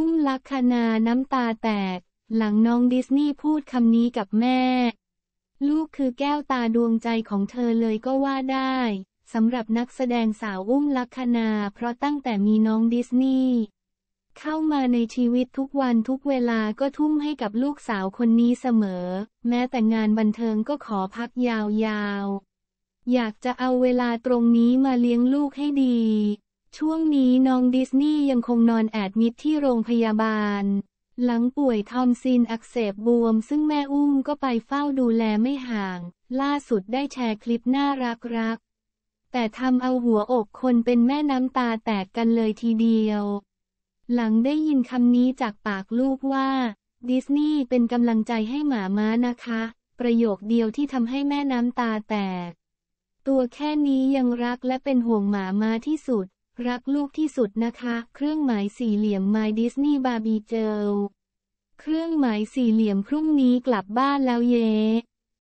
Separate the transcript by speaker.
Speaker 1: ุ้มลักคณาน้ำตาแตก หลังน้องดิสนีย์พูดคำนี้กับแม่ ลูกคือแก้วตาดวงใจของเธอเลยก็ว่าได้สำหรับนักแสดงสาวอุ้มลักคณาเพราะตั้งแต่มีน้องดิสนีย์เข้ามาในชีวิตทุกวันทุกเวลา ก็ทุ่มให้กับลูกสาวคนนี้เสมอ แม้แต่งานบันเทิงก็ขอพักยาวๆ อยากจะเอาเวลาตรงนี้มาเลี้ยงลูกให้ดีช่วงนี้น้องดิสนีย์ยังคงนอนแอดมิดที่โรงพยาบาล หลังป่วยทอมซินอักเสบบวมซึ่งแม่อุ้มก็ไปเฝ้าดูแลไม่ห่าง ล่าสุดได้แชร์คลิปน่ารักรักแต่ทำเอาหัวอกคนเป็นแม่น้ำตาแตกกันเลยทีเดียว หลังได้ยินคำนี้จากปากลูกว่า ดิสนีย์เป็นกำลังใจให้หมาม้านะคะ ประโยคเดียวที่ทำให้แม่น้ำตาแตก ตัวแค่นี้ยังรักและเป็นห่วงหมาม้าที่สุดรักลูกที่สุดนะคะ เครื่องหมายสี่เหลี่ยม My Disney Barbie ีเจลเครื่องหมายสี่เหลี่ยมพรุ่งนี้กลับบ้านแล้วเย้